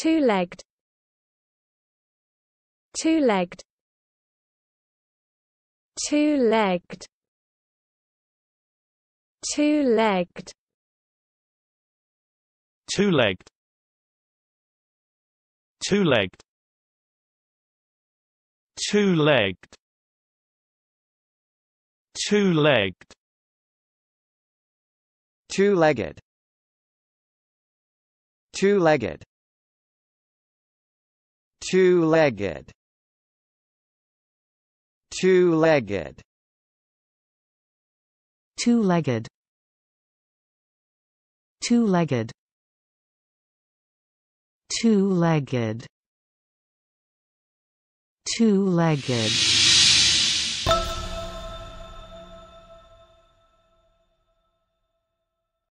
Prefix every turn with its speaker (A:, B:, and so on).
A: two-legged two-legged two-legged two-legged two-legged two-legged two-legged two-legged two-legged two-legged two-legged two-legged two-legged two-legged two-legged
B: two-legged